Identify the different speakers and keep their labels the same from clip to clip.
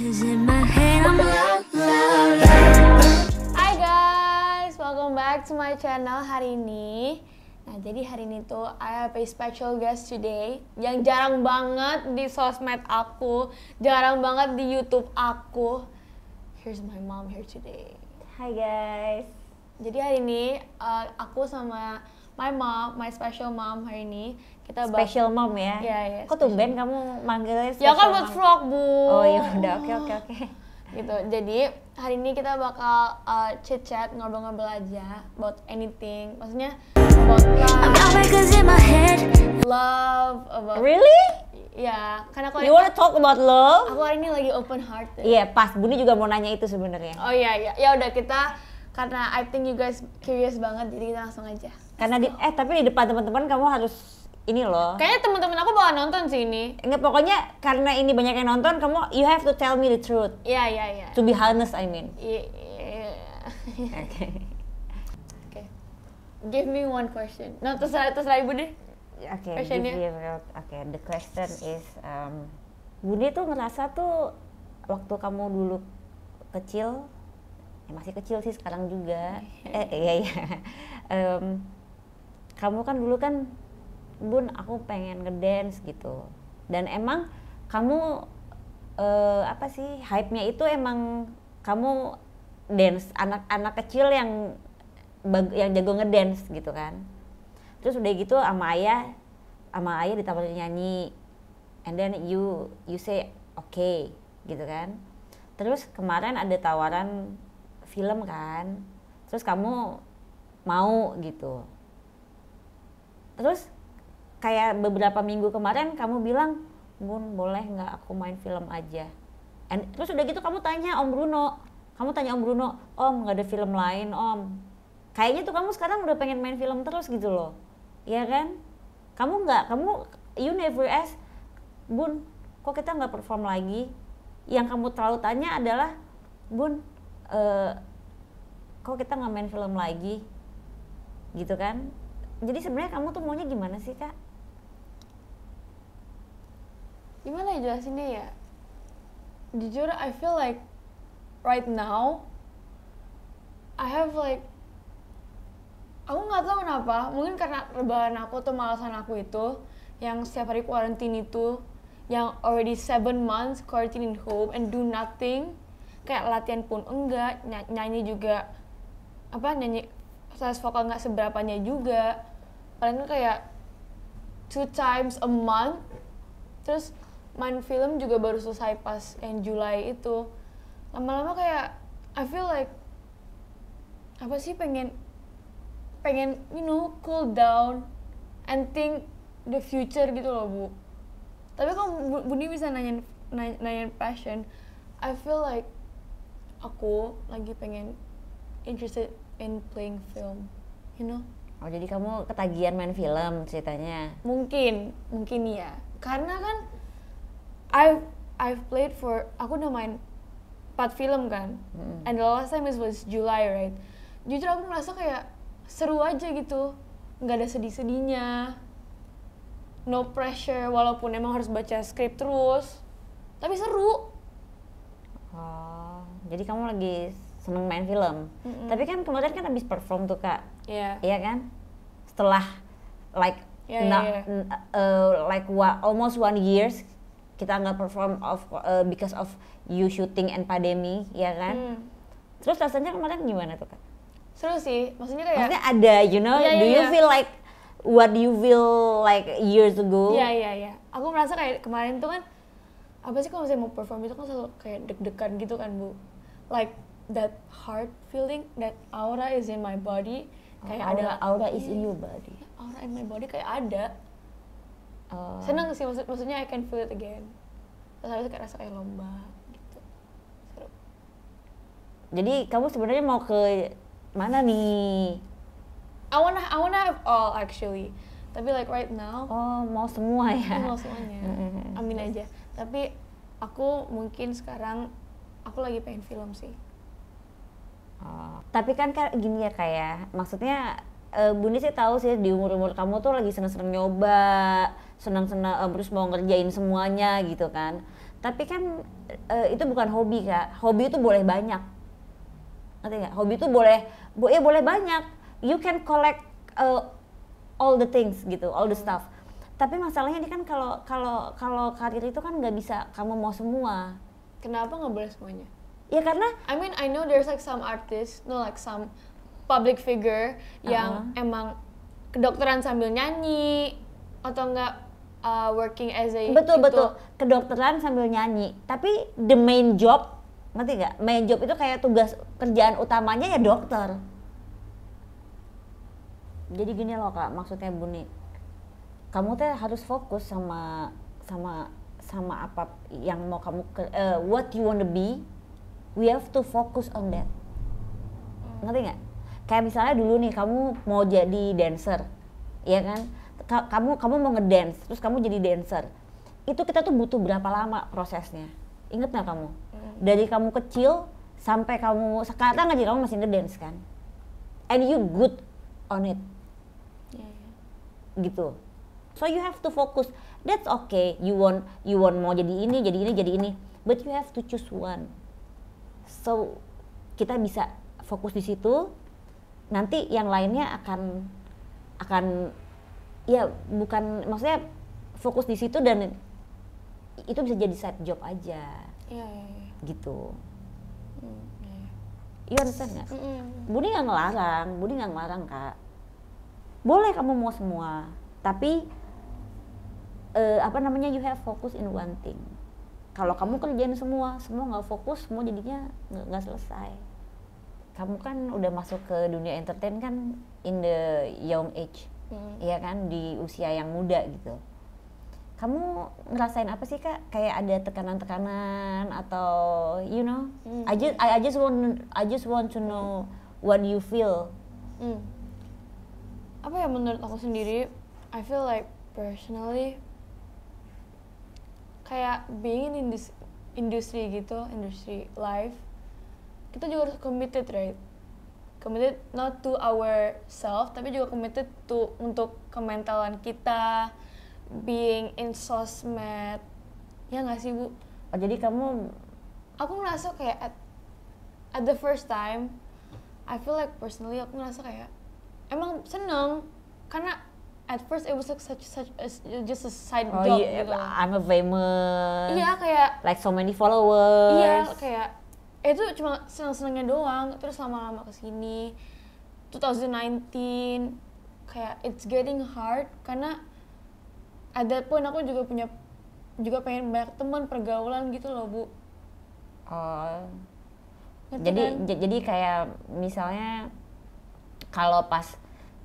Speaker 1: Hai guys, welcome back to my channel hari ini Nah jadi hari ini tuh I have a special guest today Yang jarang banget di sosmed aku Jarang banget di Youtube aku Here's my mom here today Hai guys Jadi hari ini uh, aku sama my mom, my special mom hari ini kita special special mom ya. Iya, iya. Kok tumben
Speaker 2: kamu manggilnya special Ya kan buat vlog, Bu. Oh iya, udah oke
Speaker 1: oke oke. Gitu. Jadi hari ini kita bakal uh, chit chat ngobrol-ngobrol aja about anything. Maksudnya about love. love, about Really? Ya, karena aku You wanna talk about love? Aku hari ini lagi open heart. Iya, yeah,
Speaker 2: pas. Buni juga mau nanya itu sebenarnya. Oh
Speaker 1: iya, iya. Ya udah kita karena I think
Speaker 2: you guys curious banget, jadi kita langsung aja. Karena di eh tapi di depan teman-teman kamu harus ini loh. Kayaknya teman-teman aku bakal nonton sih ini. Enggak, pokoknya karena ini banyak yang nonton, kamu you have to tell me the truth. Iya, yeah, iya, yeah, iya. Yeah. To be honest, I mean. Iya. Yeah, Oke. Okay.
Speaker 1: Okay. Give me one question. No, terserah terserah ibu deh.
Speaker 2: Oke. Okay, Oke, okay, the question is, um, Budi tuh ngerasa tuh waktu kamu dulu kecil, ya masih kecil sih sekarang juga. eh, iya, iya. um, kamu kan dulu kan bun aku pengen ngedance gitu dan emang kamu uh, apa sih hype-nya itu emang kamu dance anak-anak kecil yang yang jago ngedance gitu kan terus udah gitu sama ayah sama ayah ditawarin nyanyi and then you you say oke okay, gitu kan terus kemarin ada tawaran film kan terus kamu mau gitu terus kayak beberapa minggu kemarin kamu bilang Bun boleh nggak aku main film aja And, terus udah gitu kamu tanya Om Bruno kamu tanya Om Bruno Om nggak ada film lain Om kayaknya tuh kamu sekarang udah pengen main film terus gitu loh ya kan kamu nggak kamu you never ask Bun kok kita nggak perform lagi yang kamu terlalu tanya adalah Bun uh, kok kita nggak main film lagi gitu kan jadi sebenarnya kamu tuh maunya gimana sih kak gimana ya jelasinnya ya
Speaker 1: jujur I feel like right now I have like aku nggak tahu kenapa mungkin karena rebahan aku atau malasan aku itu yang setiap hari quarantine itu yang already seven months quarantine in home and do nothing kayak latihan pun enggak ny nyanyi juga apa nyanyi stress vokal nggak seberapanya juga paling kayak two times a month terus main film juga baru selesai pas yang Juli itu lama-lama kayak I feel like apa sih pengen pengen you know cool down and think the future gitu loh bu tapi kalau Budi bisa nanyain nanyain passion I feel like aku lagi pengen interested in playing film you know
Speaker 2: Oh jadi kamu ketagihan main film ceritanya?
Speaker 1: Mungkin, mungkin iya Karena kan I've I've played for aku udah main empat film kan. hmm And the last time is was July right. Jujur aku merasa kayak seru aja gitu. Nggak ada sedih-sedihnya. No pressure walaupun emang harus baca skrip terus. Tapi seru.
Speaker 2: Oh, jadi kamu lagi seneng main film mm-hmm. tapi kan kemarin kan habis perform tuh kak yeah. iya kan setelah like yeah, not, yeah, yeah. Uh, like what almost one years kita nggak perform of uh, because of you shooting and pandemi ya kan mm. terus rasanya kemarin gimana tuh kak seru
Speaker 1: sih maksudnya kayak maksudnya
Speaker 2: ada you know yeah, yeah, do iya, you yeah. feel like what you feel like years ago ya yeah, ya
Speaker 1: yeah, ya yeah. aku merasa kayak kemarin tuh kan apa sih kalau saya mau perform itu kan selalu kayak deg-degan gitu kan bu like that heart feeling that aura is in my body kayak aura, ada aura is in your iya. body aura in my body kayak ada uh, seneng sih maksud maksudnya I can feel it again terus habis kayak rasa kayak lomba gitu seru
Speaker 2: jadi kamu sebenarnya mau ke mana nih
Speaker 1: I wanna I wanna have all actually tapi like right now oh
Speaker 2: mau semua ya mau semuanya amin
Speaker 1: aja tapi aku mungkin sekarang aku lagi pengen film sih
Speaker 2: Oh. Tapi kan kayak gini ya kayak, ya. maksudnya uh, Bunda sih tahu sih di umur umur kamu tuh lagi seneng-seneng nyoba, senang senang uh, terus mau ngerjain semuanya gitu kan. Tapi kan uh, itu bukan hobi kak, hobi itu boleh banyak. Ngerti nggak? Hobi itu boleh, bo ya boleh banyak. You can collect uh, all the things gitu, all the stuff. Tapi masalahnya ini kan kalau kalau kalau karir itu kan nggak bisa kamu mau semua.
Speaker 1: Kenapa nggak boleh semuanya? ya karena I mean I know there's like some artist no like some public figure yang uh -huh. emang kedokteran sambil nyanyi atau enggak uh, working as a betul gitu. betul
Speaker 2: kedokteran sambil nyanyi tapi the main job ngerti nggak main job itu kayak tugas kerjaan utamanya ya dokter jadi gini loh kak maksudnya buni kamu tuh harus fokus sama sama sama apa yang mau kamu uh, what you wanna be we have to focus on that hmm. ngerti nggak kayak misalnya dulu nih kamu mau jadi dancer ya kan kamu kamu mau ngedance terus kamu jadi dancer itu kita tuh butuh berapa lama prosesnya inget nggak kamu hmm. dari kamu kecil sampai kamu sekarang aja kamu masih ngedance kan and you good on it iya, iya. gitu so you have to focus that's okay you want you want mau jadi ini jadi ini jadi ini but you have to choose one so kita bisa fokus di situ nanti yang lainnya akan akan ya bukan maksudnya fokus di situ dan itu bisa jadi side job aja yeah, yeah, yeah. gitu mm, yeah. Iya. understand nggak mm hmm Budi nggak ngelarang Budi nggak ngelarang kak boleh kamu mau semua tapi uh, apa namanya you have focus in one thing kalau kamu kerjain semua semua nggak fokus semua jadinya nggak selesai kamu kan udah masuk ke dunia entertain kan in the young age hmm. ya kan di usia yang muda gitu kamu ngerasain apa sih kak kayak ada tekanan-tekanan atau you know mm. I just I, just want I just want to know what you feel mm.
Speaker 1: apa ya menurut aku sendiri I feel like personally kayak being in this industry gitu industry life kita juga harus committed right committed not to ourselves tapi juga committed to untuk kementalan kita being in sosmed ya nggak sih bu
Speaker 2: oh, jadi kamu
Speaker 1: aku ngerasa kayak at, at the first time I feel like personally aku ngerasa kayak emang seneng karena at first it was like such such a, uh, just a side oh, job yeah, gitu. I'm
Speaker 2: a famous. Iya yeah, kayak like so many followers. Iya yeah,
Speaker 1: kayak itu cuma seneng-senengnya doang terus lama-lama kesini 2019 kayak it's getting hard karena ada pun aku juga punya juga pengen banyak teman pergaulan gitu loh bu.
Speaker 2: Oh. jadi kan? jadi kayak misalnya kalau pas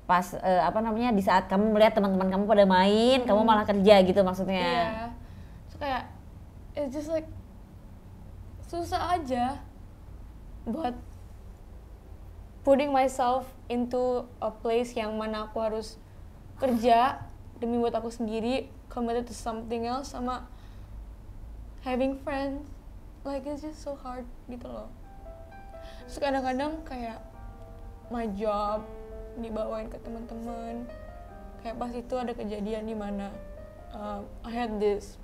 Speaker 2: pas uh, apa namanya di saat kamu melihat teman-teman kamu pada main hmm. kamu malah kerja gitu maksudnya iya yeah.
Speaker 1: so kayak it's just like susah aja buat putting myself into a place yang mana aku harus kerja demi buat aku sendiri committed to something else sama having friends like it's just so hard gitu loh terus kadang-kadang kayak my job dibawain ke teman-teman kayak pas itu ada kejadian di mana uh, I had this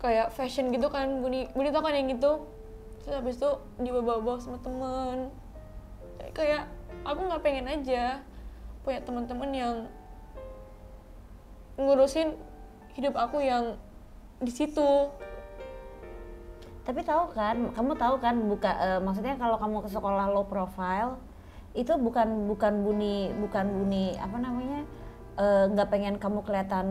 Speaker 1: kayak fashion gitu kan Budi Budi tau kan yang gitu terus habis itu dibawa-bawa sama temen kayak aku nggak pengen aja punya teman-teman yang
Speaker 2: ngurusin hidup aku yang di situ tapi tahu kan kamu tahu kan buka uh, maksudnya kalau kamu ke sekolah low profile itu bukan bukan bunyi bukan bunyi apa namanya eh, nggak uh, pengen kamu kelihatan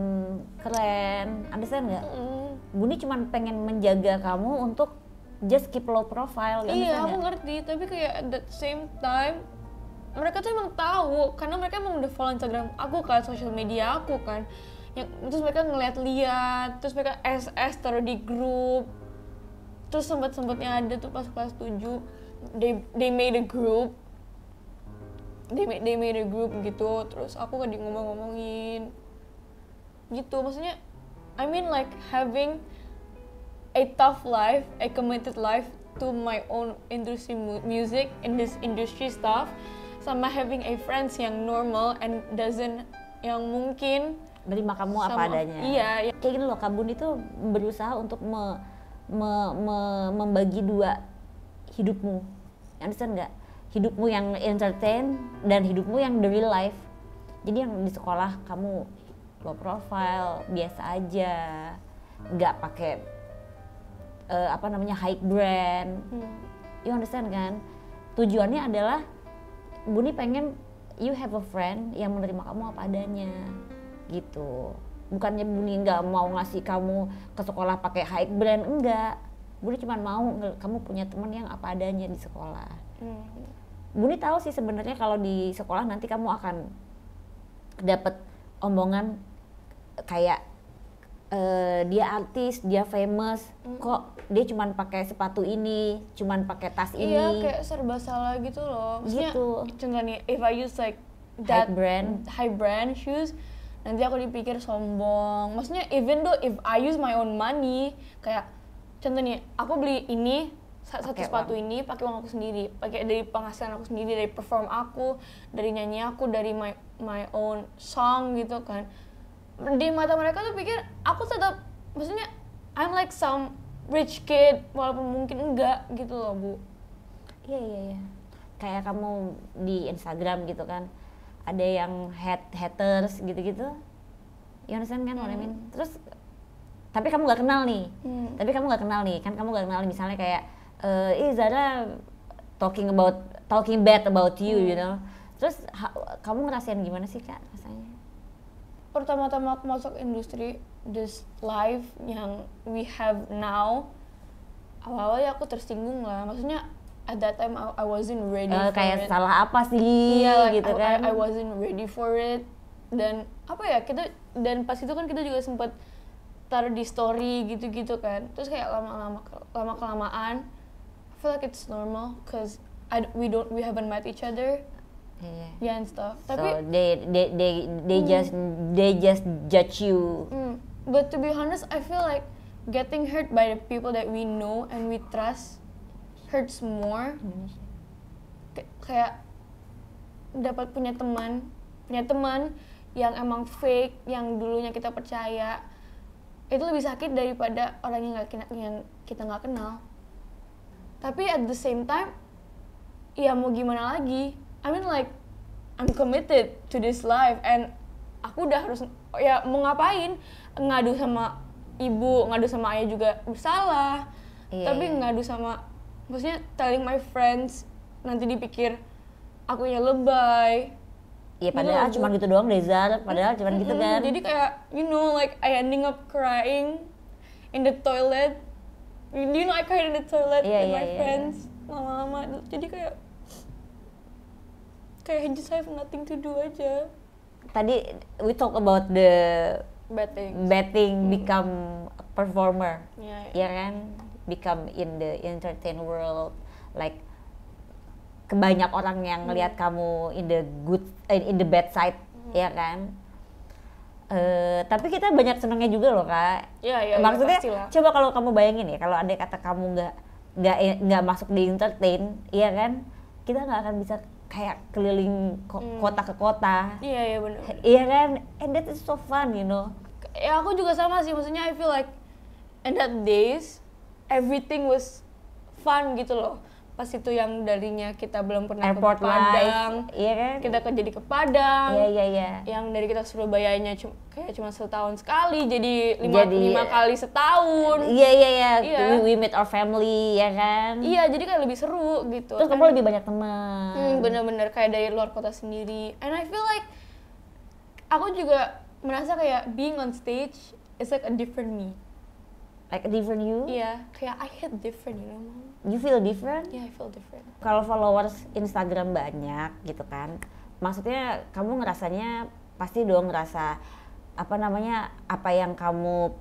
Speaker 2: keren, understand nggak? Mm. Buni cuma pengen menjaga kamu untuk just keep low profile. Iya, aku
Speaker 1: ngerti. Tapi kayak at the same time mereka tuh emang tahu karena mereka emang udah follow Instagram aku kan, social media aku kan. Yang, terus mereka ngeliat-liat, terus mereka SS taruh di grup. Terus sempet-sempetnya ada tuh pas kelas 7 they, they made a group they made, they made a group gitu terus aku di ngomong-ngomongin gitu maksudnya I mean like having a tough life a committed life to my own industry music in this industry stuff sama having a friends yang normal and doesn't yang mungkin
Speaker 2: menerima kamu sama, apa adanya iya, iya. kayak gini loh kabun itu berusaha untuk me, me, me, membagi dua hidupmu understand nggak hidupmu yang entertain dan hidupmu yang the real life jadi yang di sekolah kamu low profile biasa aja nggak pakai uh, apa namanya high brand hmm. you understand kan tujuannya adalah Buni pengen you have a friend yang menerima kamu apa adanya gitu bukannya Buni nggak mau ngasih kamu ke sekolah pakai high brand enggak Buni cuma mau kamu punya teman yang apa adanya di sekolah hmm. Buni tahu sih sebenarnya kalau di sekolah nanti kamu akan dapat omongan kayak uh, dia artis, dia famous, hmm. kok dia cuman pakai sepatu ini, cuman pakai tas iya, ini. Iya, kayak
Speaker 1: serba salah gitu loh. Maksudnya, gitu. Contohnya, if I use like that high brand, high brand shoes, nanti aku dipikir sombong. Maksudnya, even though if I use my own money, kayak contohnya aku beli ini satu pake sepatu uang. ini pakai uang aku sendiri pakai dari penghasilan aku sendiri dari perform aku dari nyanyi aku dari my my own song gitu kan di mata mereka tuh pikir aku tetap maksudnya I'm like some rich kid walaupun mungkin enggak gitu loh bu iya iya iya
Speaker 2: kayak kamu di Instagram gitu kan ada yang hat haters gitu-gitu you understand kan hmm. what I mean hmm. terus tapi kamu gak kenal nih hmm. tapi kamu gak kenal nih kan kamu gak kenal nih, misalnya kayak uh, eh Zara talking about talking bad about you, hmm. you know. Terus ha, kamu ngerasain gimana sih kak rasanya?
Speaker 1: Pertama-tama masuk industri this life yang we have now, awal awal ya aku tersinggung lah. Maksudnya at that time I, wasn't ready uh, for kayak it. salah
Speaker 2: apa sih yeah, like, gitu I, kan? I, I wasn't
Speaker 1: ready for it. Dan apa ya kita dan pas itu kan kita juga sempat taruh di story gitu-gitu kan. Terus kayak lama-lama lama kelamaan I feel like it's normal because I we don't we haven't met each other. Yeah. yeah and stuff. So Tapi,
Speaker 2: they they they they mm, just they just judge you.
Speaker 1: Mm, but to be honest, I feel like getting hurt by the people that we know and we trust hurts more. kayak dapat punya teman, punya teman yang emang fake, yang dulunya kita percaya itu lebih sakit daripada orang yang nggak kita nggak kenal tapi at the same time ya mau gimana lagi I mean like I'm committed to this life and aku udah harus ya mau ngapain ngadu sama ibu ngadu sama ayah juga bersalah yeah, tapi iya. ngadu sama maksudnya telling my friends nanti dipikir aku yang lebay
Speaker 2: Iya gitu padahal you cuma gitu doang Reza, padahal cuma gitu kan. Jadi
Speaker 1: kayak you know like I ending up crying in the toilet do you know I cried in the
Speaker 2: toilet yeah, with yeah, my yeah, friends
Speaker 1: lama-lama yeah. jadi kayak
Speaker 2: kayak I just have nothing to do aja tadi we talk about the betting betting hmm. become a performer yeah, yeah. ya kan become in the entertain world like kebanyak orang yang hmm. ngelihat hmm. kamu in the good eh, in the bad side hmm. ya kan Uh, tapi kita banyak senangnya juga loh kak. Iya iya. iya Maksudnya ya, coba kalau kamu bayangin ya kalau ada kata kamu nggak nggak eh, nggak masuk di entertain, iya kan? Kita nggak akan bisa kayak keliling ko hmm. kota ke kota. Iya iya benar. Iya kan? And that is so fun, you know. Ya aku juga sama sih. Maksudnya I feel like in that days
Speaker 1: everything was fun gitu loh pas itu yang darinya kita belum pernah Airport ke Padang, iya kan? Kita ke jadi ke Padang. Iya iya iya. Yang dari kita suruh cuma kayak cuma setahun sekali jadi lima, jadi, lima eh, kali setahun. Iya iya iya. iya. We, we
Speaker 2: meet our family ya kan? Iya jadi kayak lebih seru gitu. Terus kamu kan lebih banyak teman. Hmm,
Speaker 1: bener-bener kayak dari luar kota sendiri. And I feel like aku juga merasa kayak being on stage is like a different me.
Speaker 2: Like a different you? Iya,
Speaker 1: kayak I hate different you know you feel different? Yeah, I feel different.
Speaker 2: Kalau followers Instagram banyak gitu kan, maksudnya kamu ngerasanya pasti dong ngerasa apa namanya apa yang kamu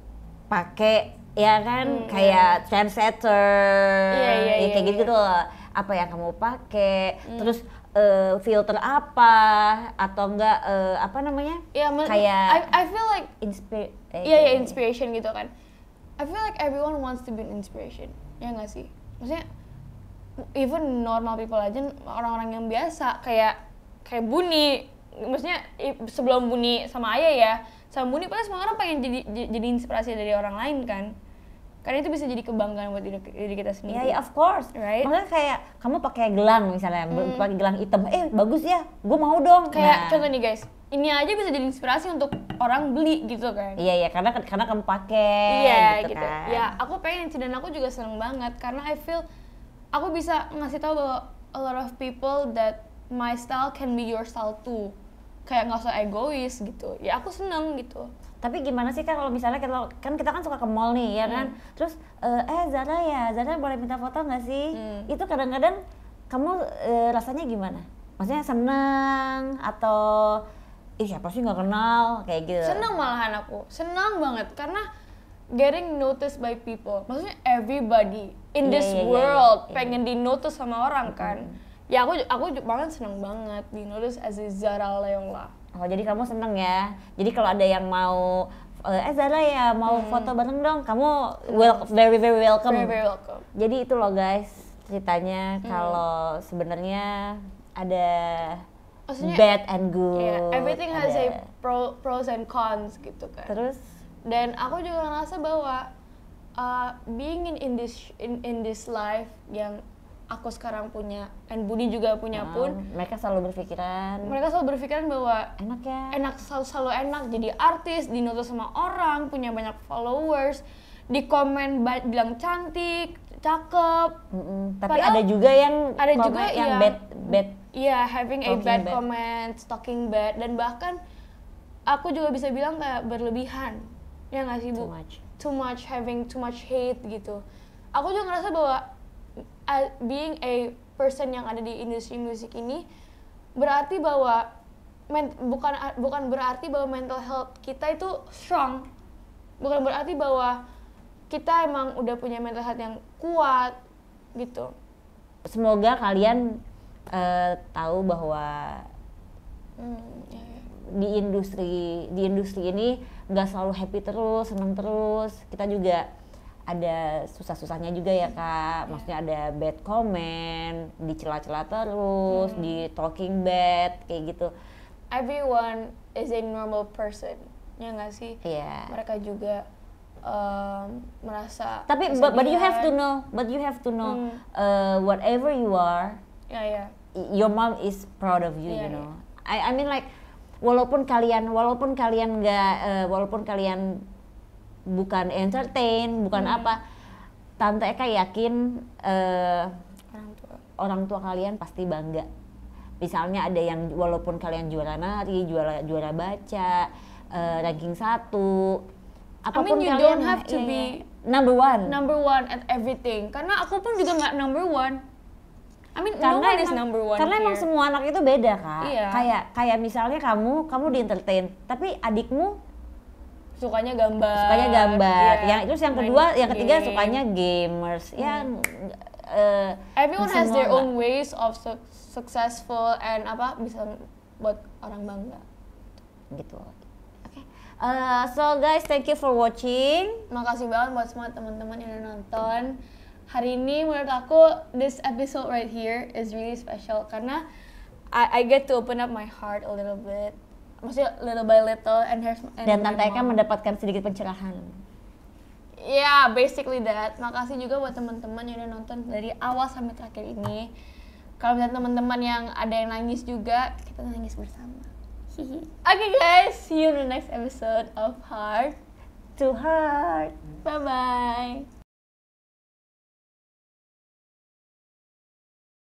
Speaker 2: pakai ya kan mm, kayak yeah. trendsetter, yeah, yeah, ya, kayak yeah, gitu yeah. loh. Apa yang kamu pakai, mm. terus uh, filter apa atau enggak uh, apa namanya? Yeah, kayak I, I
Speaker 1: feel like inspir. yeah, yeah, iya,
Speaker 2: inspiration gitu kan.
Speaker 1: I feel like everyone wants to be an inspiration, ya nggak sih? maksudnya even normal people aja orang-orang yang biasa kayak kayak Buni maksudnya sebelum Buni sama Ayah ya sama Buni pasti semua orang pengen jadi jadi inspirasi dari orang lain kan karena itu bisa jadi kebanggaan buat
Speaker 2: diri, kita sendiri. Ya, of course, right? Makanya kayak kamu pakai gelang misalnya, hmm. pakai gelang hitam, eh bagus ya, gue mau dong. Kayak nah. contoh nih guys, ini aja bisa jadi inspirasi untuk orang
Speaker 1: beli gitu kan iya
Speaker 2: iya karena karena kamu pakai iya gitu, gitu. Kan. ya
Speaker 1: aku pengen dan aku juga seneng banget karena I feel aku bisa ngasih tahu bahwa a lot of people that my style can be your style too kayak nggak usah egois gitu ya aku seneng gitu
Speaker 2: tapi gimana sih kan kalau misalnya kita kan kita kan suka ke mall nih ya kan? hmm. kan terus uh, eh Zara ya Zara boleh minta foto nggak sih hmm. itu kadang-kadang kamu uh, rasanya gimana maksudnya seneng atau ih siapa sih nggak kenal kayak gitu senang
Speaker 1: malahan aku senang banget karena getting noticed by people maksudnya everybody in yeah, this yeah, iya, iya. world yeah, pengen di notice sama orang kan mm ya aku aku banget seneng banget di notice as Zara Leola
Speaker 2: oh jadi kamu seneng ya jadi kalau ada yang mau eh, eh Zara ya mau hmm. foto bareng dong kamu well, very very welcome very, very welcome jadi itu loh guys ceritanya kalau sebenarnya ada Maksudnya, bad and iya, good. Yeah, everything has a
Speaker 1: pro, pros and cons gitu kan. Terus? Dan aku juga ngerasa bahwa uh, being in, in this in, in this life yang aku sekarang punya
Speaker 2: and Budi juga punya um, pun mereka selalu berpikiran mereka
Speaker 1: selalu berpikiran bahwa enak ya enak selalu selalu enak jadi artis dinoto sama orang punya banyak followers di komen bilang cantik cakep.
Speaker 2: Mm -mm. Tapi Padahal ada juga yang ada juga yang yang bad bad.
Speaker 1: Iya, yeah, having a bad, bad comment, talking bad dan bahkan aku juga bisa bilang kayak berlebihan. Ya nggak sih, Bu? Too much. Too much having too much hate gitu. Aku juga ngerasa bahwa being a person yang ada di industri musik ini berarti bahwa men, bukan bukan berarti bahwa mental health kita itu strong. Bukan berarti bahwa kita emang udah punya mental health yang
Speaker 2: kuat gitu semoga kalian uh, tahu bahwa
Speaker 1: hmm, iya, iya.
Speaker 2: di industri di industri ini nggak selalu happy terus senang terus kita juga ada susah-susahnya juga ya kak iya. maksudnya ada bad comment dicela-cela terus hmm. di talking bad kayak gitu
Speaker 1: everyone is a normal person ya nggak sih yeah. mereka juga Um, merasa tapi but, but you have to know
Speaker 2: but you have to know hmm. uh, whatever you are yeah, yeah. your mom is proud of you yeah, you ya. know yeah. I I mean like walaupun kalian walaupun kalian nggak uh, walaupun kalian bukan entertain bukan hmm. apa tante Eka yakin uh, orang tua orang tua kalian pasti bangga misalnya ada yang walaupun kalian juara nari juara juara baca uh, ranking satu apapun I mean, you kalian don't have to yeah, be iya, iya. number one number one at
Speaker 1: everything karena aku pun juga nggak number one I mean, karena no one emang, is number one karena here. emang semua
Speaker 2: anak itu beda kak iya. kayak kayak misalnya kamu kamu di entertain tapi adikmu sukanya gambar sukanya gambar yeah. yang itu, yang kedua Main yang ketiga game. sukanya gamers hmm. yang uh,
Speaker 1: eh, everyone has their own ways of successful and apa bisa buat orang bangga gitu Uh, so guys, thank you for
Speaker 2: watching.
Speaker 1: Makasih banget buat semua teman-teman yang udah nonton. Hari ini menurut aku this episode right here is really special karena I, I get to open up my heart a little bit. Maksudnya little by little and her and Dan Tante Eka mendapatkan
Speaker 2: sedikit pencerahan.
Speaker 1: Ya, yeah, basically that. Makasih juga buat teman-teman yang udah nonton dari awal sampai terakhir ini. Kalau misalnya teman-teman yang ada yang nangis juga, kita nangis bersama. okay guys, see you in the next episode of Heart to Heart. Bye bye.